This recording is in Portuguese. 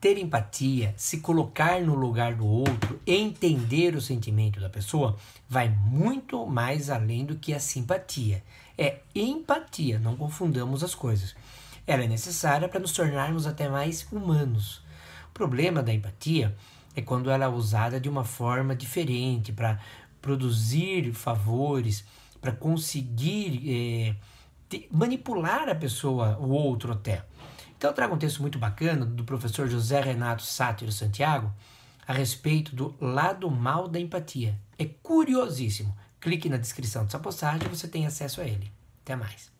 ter empatia, se colocar no lugar do outro, entender o sentimento da pessoa, vai muito mais além do que a simpatia. É empatia, não confundamos as coisas. Ela é necessária para nos tornarmos até mais humanos. O problema da empatia é quando ela é usada de uma forma diferente para produzir favores, para conseguir é, manipular a pessoa, o outro até. Então, eu trago um texto muito bacana do professor José Renato Sátiro Santiago a respeito do lado mal da empatia. É curiosíssimo. Clique na descrição dessa postagem e você tem acesso a ele. Até mais.